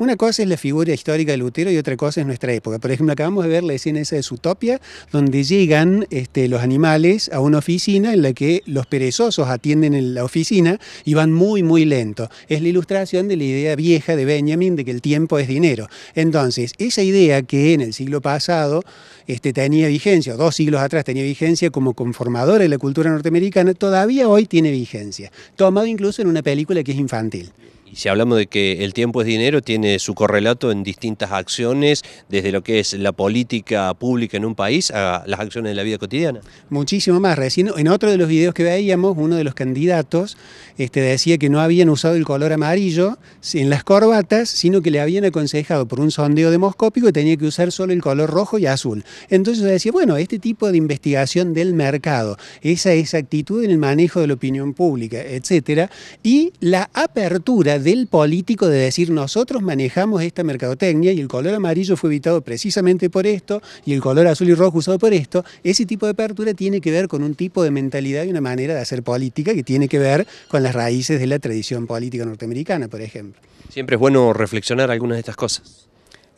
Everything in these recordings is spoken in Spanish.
Una cosa es la figura histórica de Lutero y otra cosa es nuestra época. Por ejemplo, acabamos de ver la escena esa de Utopía, donde llegan este, los animales a una oficina en la que los perezosos atienden en la oficina y van muy, muy lento. Es la ilustración de la idea vieja de Benjamin de que el tiempo es dinero. Entonces, esa idea que en el siglo pasado este, tenía vigencia, o dos siglos atrás tenía vigencia como conformadora de la cultura norteamericana, todavía hoy tiene vigencia, tomado incluso en una película que es infantil. Y si hablamos de que el tiempo es dinero, tiene su correlato en distintas acciones, desde lo que es la política pública en un país a las acciones de la vida cotidiana. Muchísimo más. Recién en otro de los videos que veíamos, uno de los candidatos este, decía que no habían usado el color amarillo en las corbatas, sino que le habían aconsejado por un sondeo demoscópico que tenía que usar solo el color rojo y azul. Entonces decía, bueno, este tipo de investigación del mercado, esa exactitud en el manejo de la opinión pública, etcétera, y la apertura del político de decir nosotros manejamos esta mercadotecnia y el color amarillo fue evitado precisamente por esto y el color azul y rojo usado por esto, ese tipo de apertura tiene que ver con un tipo de mentalidad y una manera de hacer política que tiene que ver con las raíces de la tradición política norteamericana, por ejemplo. Siempre es bueno reflexionar algunas de estas cosas.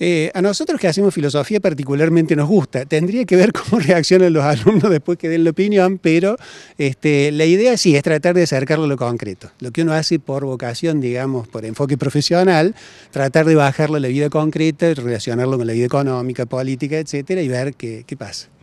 Eh, a nosotros que hacemos filosofía particularmente nos gusta. Tendría que ver cómo reaccionan los alumnos después que den la opinión, pero este, la idea sí es tratar de acercarlo a lo concreto. Lo que uno hace por vocación, digamos, por enfoque profesional, tratar de bajarlo a la vida concreta, relacionarlo con la vida económica, política, etcétera, y ver qué pasa.